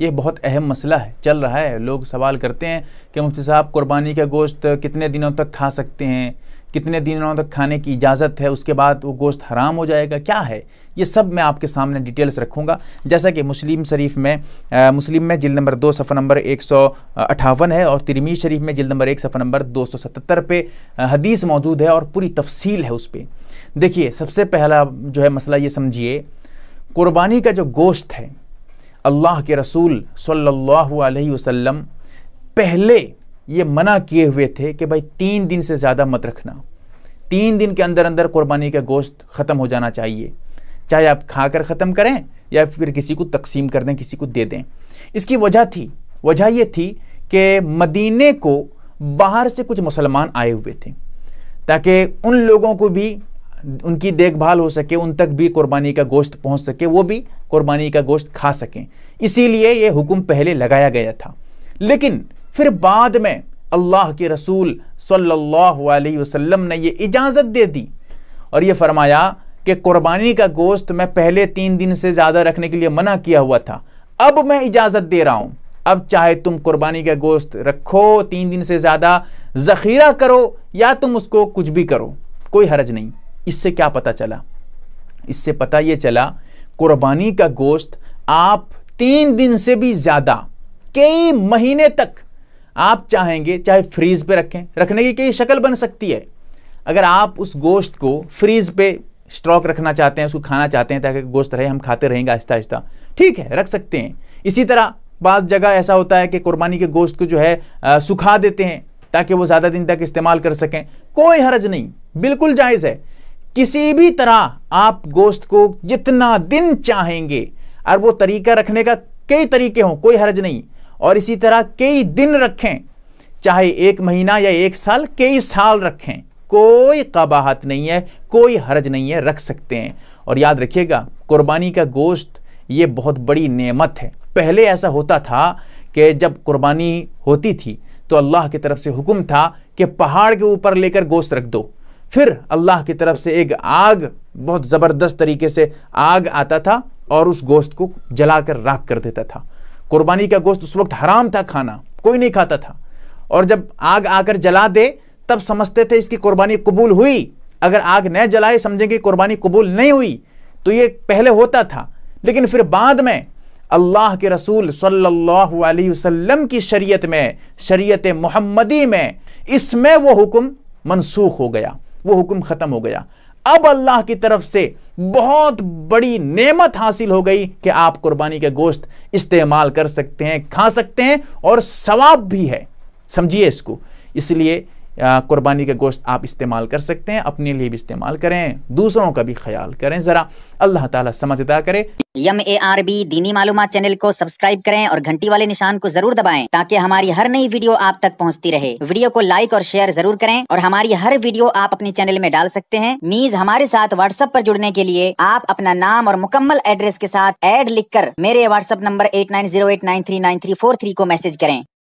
ये बहुत अहम मसला है चल रहा है लोग सवाल करते हैं कि मुफ्ती साहब कुर्बानी का गोश्त कितने दिनों तक खा सकते हैं कितने दिनों तक खाने की इजाज़त है उसके बाद वो गोश्त हराम हो जाएगा क्या है ये सब मैं आपके सामने डिटेल्स रखूँगा जैसा कि मुस्लिम शरीफ में आ, मुस्लिम में जिल नंबर दो सफर नंबर एक सौ अठावन है और तिरमी शरीफ में जिल नंबर एक सफर नंबर दो सौ सतहत्तर पर हदीस मौजूद है और पूरी तफसील है उस पर देखिए सबसे पहला जो है मसला ये समझिए कुर्बानी का जो गोश्त है अल्लाह के रसूल सल्लल्लाहु अलैहि वसल्लम पहले ये मना किए हुए थे कि भाई तीन दिन से ज़्यादा मत रखना तीन दिन के अंदर अंदर कुर्बानी का गोश्त ख़त्म हो जाना चाहिए चाहे आप खा कर ख़त्म करें या फिर किसी को तकसीम कर दें किसी को दे दें इसकी वजह थी वजह यह थी कि मदीने को बाहर से कुछ मुसलमान आए हुए थे ताकि उन लोगों को भी उनकी देखभाल हो सके उन तक भी कुर्बानी का गोश्त पहुंच सके वो भी कुर्बानी का गोश्त खा सकें इसीलिए ये हुक्म पहले लगाया गया था लेकिन फिर बाद में अल्लाह के रसूल सल्लल्लाहु अलैहि वसल्लम ने ये इजाज़त दे दी और ये फरमाया कि कुर्बानी का गोश्त मैं पहले तीन दिन से ज़्यादा रखने के लिए मना किया हुआ था अब मैं इजाज़त दे रहा हूँ अब चाहे तुम कुर्बानी का गोश्त रखो तीन दिन से ज़्यादा ज़खीरा करो या तुम उसको कुछ भी करो कोई हर्ज नहीं इससे क्या पता चला इससे पता यह चला कुर्बानी का गोश्त आप तीन दिन से भी ज़्यादा कई महीने तक आप चाहेंगे चाहे फ्रीज पे रखें रखने की कई शक्ल बन सकती है अगर आप उस गोश्त को फ्रीज पे स्टॉक रखना चाहते हैं उसको खाना चाहते हैं ताकि गोश्त रहे हम खाते रहेंगे आहिस्ता आहिस्ता ठीक है रख सकते हैं इसी तरह बाद जगह ऐसा होता है कि कुर्बानी के गोश्त को जो है आ, सुखा देते हैं ताकि वो ज़्यादा दिन तक इस्तेमाल कर सकें कोई हरज नहीं बिल्कुल जायज़ है किसी भी तरह आप गोश्त को जितना दिन चाहेंगे और वो तरीका रखने का कई तरीके हों कोई हर्ज नहीं और इसी तरह कई दिन रखें चाहे एक महीना या एक साल कई साल रखें कोई कबाहत नहीं है कोई हर्ज नहीं है रख सकते हैं और याद रखिएगा कुर्बानी का गोश्त ये बहुत बड़ी नेमत है पहले ऐसा होता था कि जब कुर्बानी होती थी तो अल्लाह की तरफ से हुक्म था कि पहाड़ के ऊपर लेकर गोश्त रख दो फिर अल्लाह की तरफ से एक आग बहुत ज़बरदस्त तरीके से आग आता था और उस गोश्त को जलाकर राख कर देता था कुर्बानी का गोश्त उस वक्त हराम था खाना कोई नहीं खाता था और जब आग आकर जला दे तब समझते थे इसकी कुर्बानी कबूल हुई अगर आग न जलाए समझेंगे कुर्बानी कबूल नहीं हुई तो ये पहले होता था लेकिन फिर बाद में अल्लाह के रसूल सल्लल्लाहु अलैहि वसल्लम की शरीयत में शरीयत मोहम्मदी में इसमें वो हुक्म मनसूख हो गया वो हुक्म ख़त्म हो गया अब अल्लाह की तरफ से बहुत बड़ी नेमत हासिल हो गई कि आप कुर्बानी के गोश्त इस्तेमाल कर सकते हैं खा सकते हैं और सवाब भी है समझिए इसको इसलिए कुर्बानी के गोश्त आप इस्तेमाल कर सकते हैं अपने लिए भी इस्तेमाल करें दूसरों का भी ख्याल करें ज़रा अल्लाह ताला समझ अदा करे यम ए आर बी दीनी मालूम चैनल को सब्सक्राइब करें और घंटी वाले निशान को जरूर दबाएं ताकि हमारी हर नई वीडियो आप तक पहुंचती रहे वीडियो को लाइक और शेयर जरूर करें और हमारी हर वीडियो आप अपने चैनल में डाल सकते हैं मीज हमारे साथ व्हाट्सएप पर जुड़ने के लिए आप अपना नाम और मुकम्मल एड्रेस के साथ एड लिख मेरे WhatsApp number eight nine zero eight nine three nine three four three को मैसेज करें